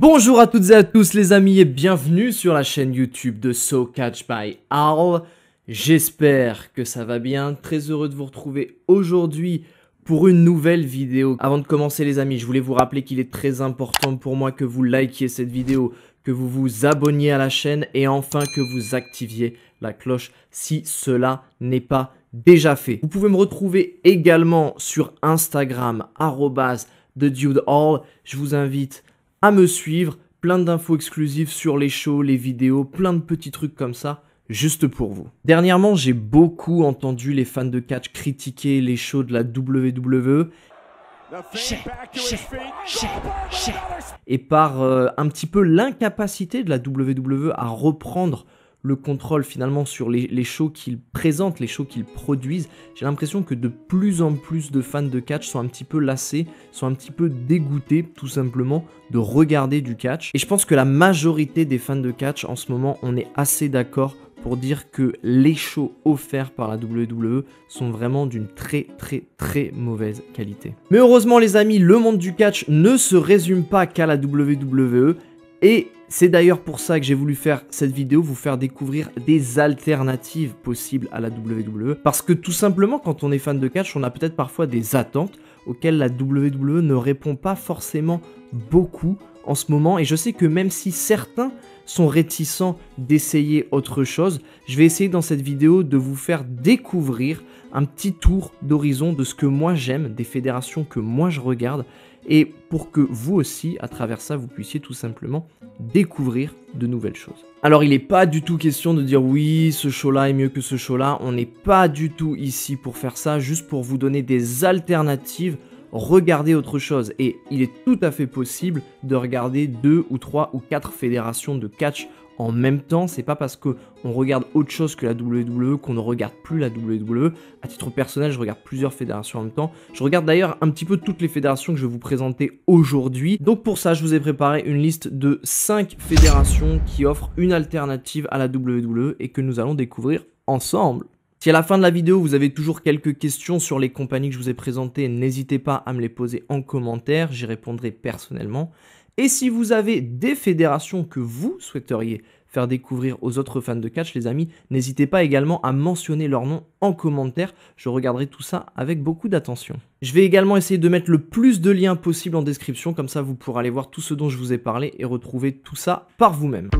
Bonjour à toutes et à tous les amis et bienvenue sur la chaîne YouTube de So Catch by All. J'espère que ça va bien, très heureux de vous retrouver aujourd'hui pour une nouvelle vidéo. Avant de commencer les amis, je voulais vous rappeler qu'il est très important pour moi que vous likiez cette vidéo, que vous vous abonniez à la chaîne et enfin que vous activiez la cloche si cela n'est pas déjà fait. Vous pouvez me retrouver également sur Instagram, arrobas, Je vous invite à me suivre, plein d'infos exclusives sur les shows, les vidéos, plein de petits trucs comme ça, juste pour vous. Dernièrement, j'ai beaucoup entendu les fans de catch critiquer les shows de la WWE. Et par euh, un petit peu l'incapacité de la WWE à reprendre le contrôle finalement sur les, shows qu'ils présentent, les shows qu'ils produisent, j'ai l'impression que de plus en plus de fans de catch sont un petit peu lassés, sont un petit peu dégoûtés tout simplement de regarder du catch. Et je pense que la majorité des fans de catch en ce moment, on est assez d'accord pour dire que les shows offerts par la WWE sont vraiment d'une très très très mauvaise qualité. Mais heureusement les amis, le monde du catch ne se résume pas qu'à la WWE. Et c'est d'ailleurs pour ça que j'ai voulu faire cette vidéo, vous faire découvrir des alternatives possibles à la WWE. Parce que tout simplement, quand on est fan de catch, on a peut-être parfois des attentes auxquelles la WWE ne répond pas forcément beaucoup en ce moment. Et je sais que même si certains sont réticents d'essayer autre chose, je vais essayer dans cette vidéo de vous faire découvrir un petit tour d'horizon de ce que moi j'aime, des fédérations que moi je regarde, et pour que vous aussi, à travers ça, vous puissiez tout simplement découvrir de nouvelles choses. Alors il n'est pas du tout question de dire oui, ce show-là est mieux que ce show-là, on n'est pas du tout ici pour faire ça, juste pour vous donner des alternatives regarder autre chose. Et il est tout à fait possible de regarder deux ou trois ou quatre fédérations de catch en même temps, c'est pas parce que on regarde autre chose que la WWE qu'on ne regarde plus la WWE. À titre personnel, je regarde plusieurs fédérations en même temps. Je regarde d'ailleurs un petit peu toutes les fédérations que je vais vous présenter aujourd'hui. Donc pour ça, je vous ai préparé une liste de 5 fédérations qui offrent une alternative à la WWE et que nous allons découvrir ensemble. Si à la fin de la vidéo vous avez toujours quelques questions sur les compagnies que je vous ai présentées, n'hésitez pas à me les poser en commentaire, j'y répondrai personnellement. Et si vous avez des fédérations que vous souhaiteriez faire découvrir aux autres fans de catch, les amis, n'hésitez pas également à mentionner leur nom en commentaire. Je regarderai tout ça avec beaucoup d'attention. Je vais également essayer de mettre le plus de liens possible en description, comme ça vous pourrez aller voir tout ce dont je vous ai parlé et retrouver tout ça par vous-même.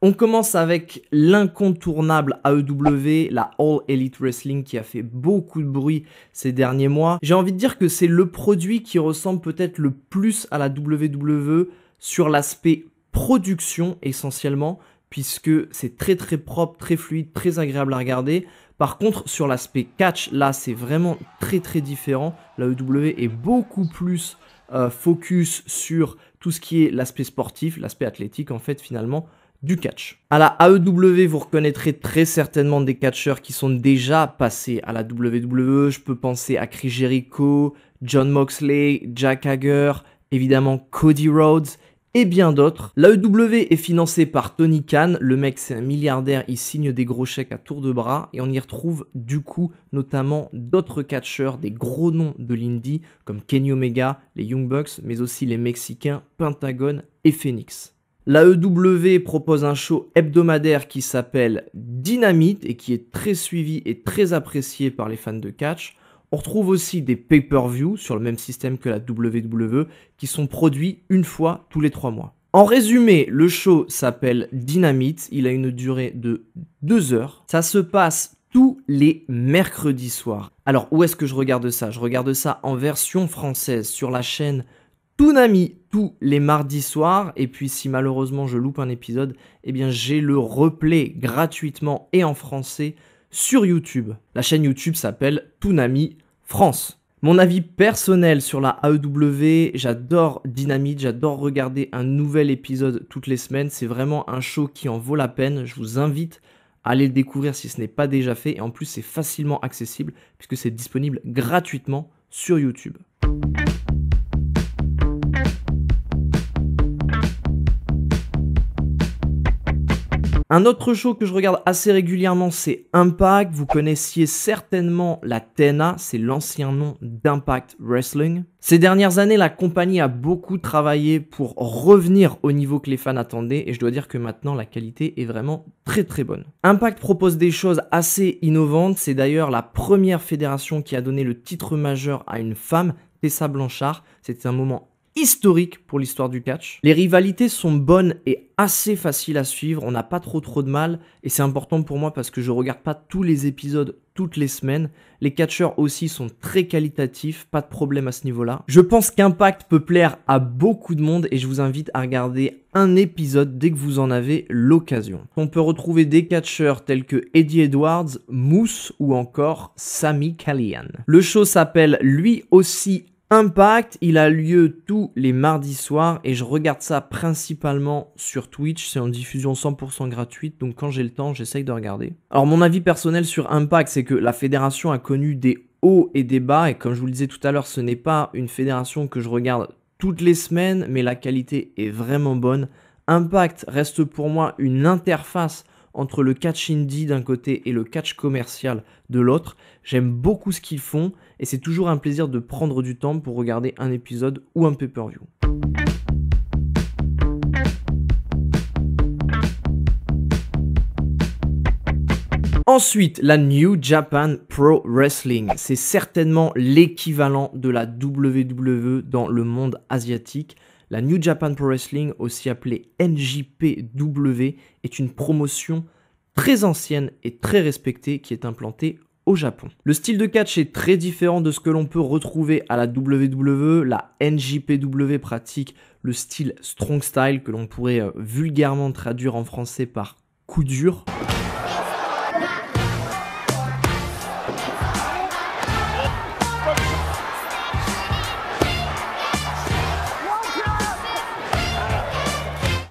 On commence avec l'incontournable AEW, la All Elite Wrestling qui a fait beaucoup de bruit ces derniers mois. J'ai envie de dire que c'est le produit qui ressemble peut-être le plus à la WWE sur l'aspect production essentiellement, puisque c'est très très propre, très fluide, très agréable à regarder. Par contre, sur l'aspect catch, là c'est vraiment très très différent. La e est beaucoup plus euh, focus sur tout ce qui est l'aspect sportif, l'aspect athlétique en fait finalement, du catch. À la AEW, vous reconnaîtrez très certainement des catcheurs qui sont déjà passés à la WWE. Je peux penser à Chris Jericho, John Moxley, Jack Hager, évidemment Cody Rhodes et bien d'autres. L'AEW est financée par Tony Khan, le mec c'est un milliardaire, il signe des gros chèques à tour de bras et on y retrouve du coup notamment d'autres catcheurs, des gros noms de l'indie comme Kenny Omega, les Young Bucks, mais aussi les Mexicains Pentagon et Phoenix. La EW propose un show hebdomadaire qui s'appelle Dynamite et qui est très suivi et très apprécié par les fans de catch. On retrouve aussi des pay-per-view sur le même système que la WWE qui sont produits une fois tous les trois mois. En résumé, le show s'appelle Dynamite, il a une durée de deux heures. Ça se passe tous les mercredis soirs. Alors où est-ce que je regarde ça Je regarde ça en version française sur la chaîne Toonami tous les mardis soirs. Et puis si malheureusement je loupe un épisode, eh bien j'ai le replay gratuitement et en français sur YouTube. La chaîne YouTube s'appelle Toonami France. Mon avis personnel sur la AEW, j'adore Dynamite, j'adore regarder un nouvel épisode toutes les semaines, c'est vraiment un show qui en vaut la peine, je vous invite à aller le découvrir si ce n'est pas déjà fait, et en plus c'est facilement accessible puisque c'est disponible gratuitement sur YouTube. Un autre show que je regarde assez régulièrement, c'est Impact. Vous connaissiez certainement la TNA, c'est l'ancien nom d'Impact Wrestling. Ces dernières années, la compagnie a beaucoup travaillé pour revenir au niveau que les fans attendaient et je dois dire que maintenant la qualité est vraiment très très bonne. Impact propose des choses assez innovantes, c'est d'ailleurs la première fédération qui a donné le titre majeur à une femme, Tessa Blanchard. C'était un moment historique pour l'histoire du catch. Les rivalités sont bonnes et assez faciles à suivre, on n'a pas trop trop de mal et c'est important pour moi parce que je ne regarde pas tous les épisodes toutes les semaines. Les catcheurs aussi sont très qualitatifs, pas de problème à ce niveau-là. Je pense qu'Impact peut plaire à beaucoup de monde et je vous invite à regarder un épisode dès que vous en avez l'occasion. On peut retrouver des catcheurs tels que Eddie Edwards, Moose ou encore Sammy Callihan. Le show s'appelle lui aussi Impact, il a lieu tous les mardis soirs et je regarde ça principalement sur Twitch. C'est en diffusion 100% gratuite, donc quand j'ai le temps, j'essaye de regarder. Alors mon avis personnel sur Impact, c'est que la fédération a connu des hauts et des bas et comme je vous le disais tout à l'heure, ce n'est pas une fédération que je regarde toutes les semaines, mais la qualité est vraiment bonne. Impact reste pour moi une interface entre le catch indie d'un côté et le catch commercial de l'autre. J'aime beaucoup ce qu'ils font et c'est toujours un plaisir de prendre du temps pour regarder un épisode ou un pay-per-view. Ensuite, la New Japan Pro Wrestling. C'est certainement l'équivalent de la WWE dans le monde asiatique. La New Japan Pro Wrestling, aussi appelée NJPW, est une promotion très ancienne et très respectée qui est implantée Japon. Le style de catch est très différent de ce que l'on peut retrouver à la WWE. La NJPW pratique le style strong style que l'on pourrait euh, vulgairement traduire en français par coup dur.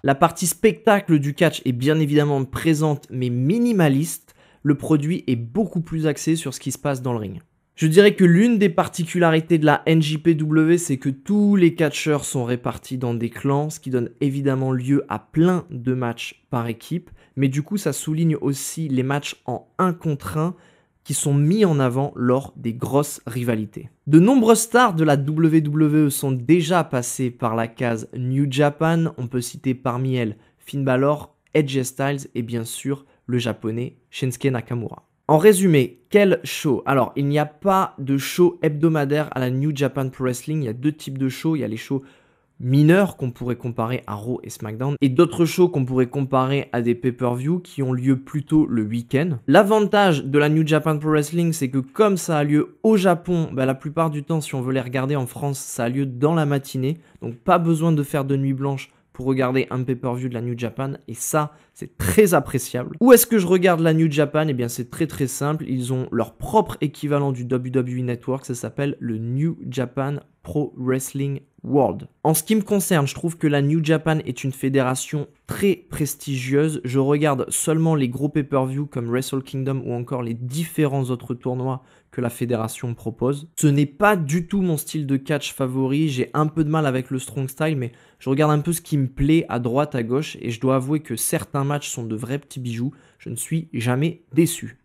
La partie spectacle du catch est bien évidemment présente mais minimaliste le produit est beaucoup plus axé sur ce qui se passe dans le ring. Je dirais que l'une des particularités de la NJPW, c'est que tous les catcheurs sont répartis dans des clans, ce qui donne évidemment lieu à plein de matchs par équipe, mais du coup ça souligne aussi les matchs en 1 contre 1 qui sont mis en avant lors des grosses rivalités. De nombreuses stars de la WWE sont déjà passées par la case New Japan, on peut citer parmi elles Finn Balor, Edge Styles et bien sûr le japonais Shinsuke Nakamura. En résumé, quel show Alors, il n'y a pas de show hebdomadaire à la New Japan Pro Wrestling. Il y a deux types de shows. Il y a les shows mineurs qu'on pourrait comparer à Raw et SmackDown et d'autres shows qu'on pourrait comparer à des pay-per-view qui ont lieu plutôt le week-end. L'avantage de la New Japan Pro Wrestling c'est que comme ça a lieu au Japon, bah, la plupart du temps si on veut les regarder en France ça a lieu dans la matinée donc pas besoin de faire de nuit blanche pour regarder un pay-per-view de la New Japan et ça, c'est très appréciable. Où est-ce que je regarde la New Japan Eh bien, c'est très très simple. Ils ont leur propre équivalent du WWE Network. Ça s'appelle le New Japan Pro Wrestling World. En ce qui me concerne, je trouve que la New Japan est une fédération très prestigieuse. Je regarde seulement les gros pay-per-view comme Wrestle Kingdom ou encore les différents autres tournois que la fédération propose. Ce n'est pas du tout mon style de catch favori. J'ai un peu de mal avec le strong style, mais je regarde un peu ce qui me plaît à droite, à gauche, et je dois avouer que certains matchs sont de vrais petits bijoux. Je ne suis jamais déçu.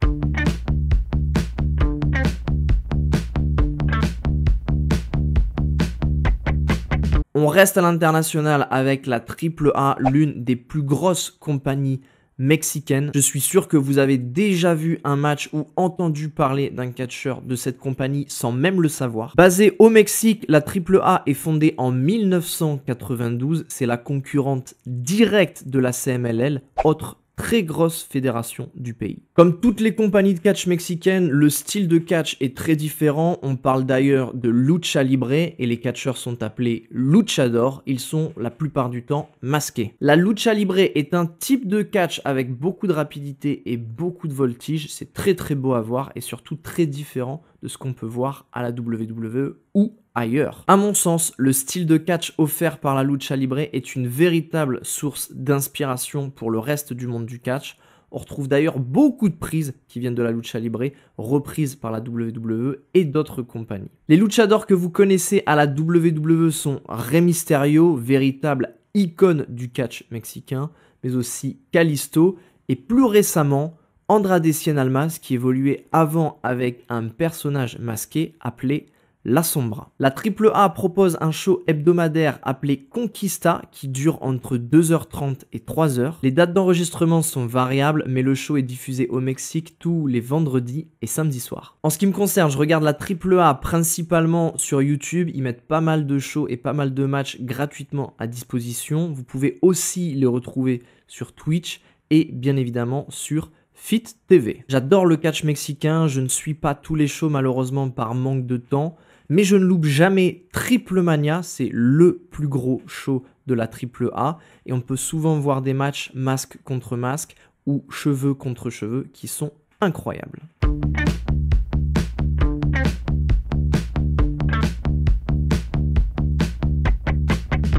On reste à l'international avec la AAA, l'une des plus grosses compagnies mexicaines. Je suis sûr que vous avez déjà vu un match ou entendu parler d'un catcheur de cette compagnie sans même le savoir. Basée au Mexique, la AAA est fondée en 1992. C'est la concurrente directe de la CMLL, autre très grosse fédération du pays. Comme toutes les compagnies de catch mexicaines, le style de catch est très différent. On parle d'ailleurs de lucha libre et les catcheurs sont appelés luchadors. Ils sont la plupart du temps masqués. La lucha libre est un type de catch avec beaucoup de rapidité et beaucoup de voltige. C'est très très beau à voir et surtout très différent de ce qu'on peut voir à la WWE ou ailleurs. À mon sens, le style de catch offert par la lucha libre est une véritable source d'inspiration pour le reste du monde du catch. On retrouve d'ailleurs beaucoup de prises qui viennent de la lucha libre, reprises par la WWE et d'autres compagnies. Les luchadors que vous connaissez à la WWE sont Rey Mysterio, véritable icône du catch mexicain, mais aussi Callisto et plus récemment Andrade Cien Almas qui évoluait avant avec un personnage masqué appelé la Sombra. La Triple A propose un show hebdomadaire appelé Conquista qui dure entre 2h30 et 3h. Les dates d'enregistrement sont variables mais le show est diffusé au Mexique tous les vendredis et samedis soirs. En ce qui me concerne, je regarde la Triple A principalement sur YouTube, ils mettent pas mal de shows et pas mal de matchs gratuitement à disposition. Vous pouvez aussi les retrouver sur Twitch et bien évidemment sur Fit TV. J'adore le catch mexicain, je ne suis pas tous les shows malheureusement par manque de temps mais je ne loupe jamais Triple Mania, c'est le plus gros show de la Triple A, et on peut souvent voir des matchs masque contre masque ou cheveux contre cheveux qui sont incroyables.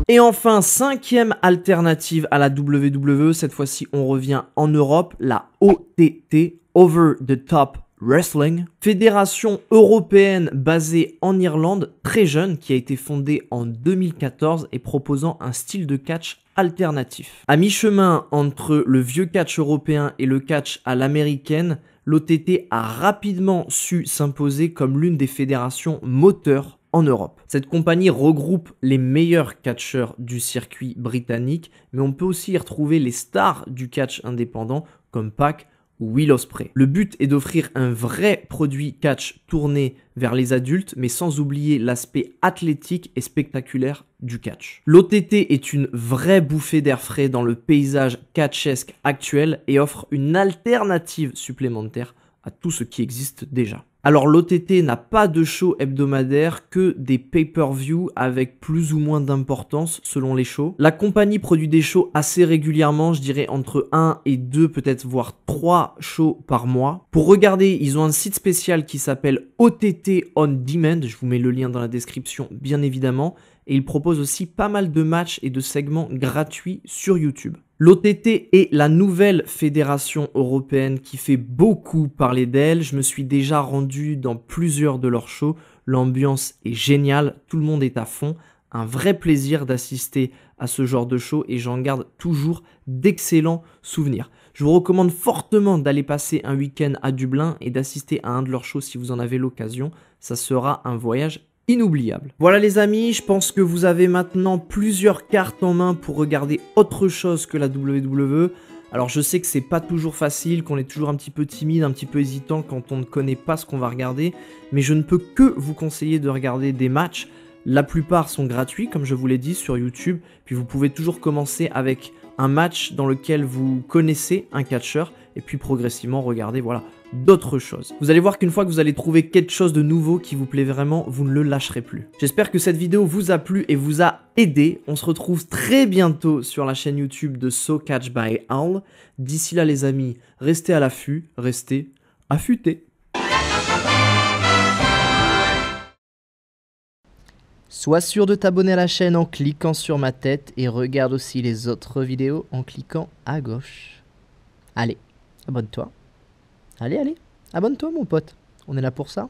Et enfin, cinquième alternative à la WWE, cette fois-ci on revient en Europe, la OTT, Over the Top Wrestling, fédération européenne basée en Irlande, très jeune, qui a été fondée en 2014 et proposant un style de catch alternatif. À mi-chemin entre le vieux catch européen et le catch à l'américaine, l'OTT a rapidement su s'imposer comme l'une des fédérations moteurs en Europe. Cette compagnie regroupe les meilleurs catcheurs du circuit britannique, mais on peut aussi y retrouver les stars du catch indépendant comme Pac Will Le but est d'offrir un vrai produit catch tourné vers les adultes, mais sans oublier l'aspect athlétique et spectaculaire du catch. L'OTT est une vraie bouffée d'air frais dans le paysage catchesque actuel et offre une alternative supplémentaire à tout ce qui existe déjà. Alors l'OTT n'a pas de show hebdomadaire que des pay-per-view avec plus ou moins d'importance selon les shows. La compagnie produit des shows assez régulièrement, je dirais entre 1 et 2 peut-être voire 3 shows par mois. Pour regarder, ils ont un site spécial qui s'appelle OTT On Demand, je vous mets le lien dans la description bien évidemment, et ils proposent aussi pas mal de matchs et de segments gratuits sur YouTube. L'OTT est la nouvelle fédération européenne qui fait beaucoup parler d'elle. Je me suis déjà rendu dans plusieurs de leurs shows. L'ambiance est géniale, tout le monde est à fond. Un vrai plaisir d'assister à ce genre de show et j'en garde toujours d'excellents souvenirs. Je vous recommande fortement d'aller passer un week-end à Dublin et d'assister à un de leurs shows si vous en avez l'occasion. Ça sera un voyage inoubliable. Voilà les amis, je pense que vous avez maintenant plusieurs cartes en main pour regarder autre chose que la WWE. Alors je sais que c'est pas toujours facile, qu'on est toujours un petit peu timide, un petit peu hésitant quand on ne connaît pas ce qu'on va regarder, mais je ne peux que vous conseiller de regarder des matchs. La plupart sont gratuits, comme je vous l'ai dit, sur YouTube, puis vous pouvez toujours commencer avec un match dans lequel vous connaissez un catcheur, et puis progressivement regarder, voilà, d'autres choses. Vous allez voir qu'une fois que vous allez trouver quelque chose de nouveau qui vous plaît vraiment, vous ne le lâcherez plus. J'espère que cette vidéo vous a plu et vous a aidé. On se retrouve très bientôt sur la chaîne YouTube de So Catch by Owl. D'ici là les amis, restez à l'affût, restez affûtés. Sois sûr de t'abonner à la chaîne en cliquant sur ma tête et regarde aussi les autres vidéos en cliquant à gauche. Allez, abonne-toi. Allez, allez, abonne-toi mon pote, on est là pour ça.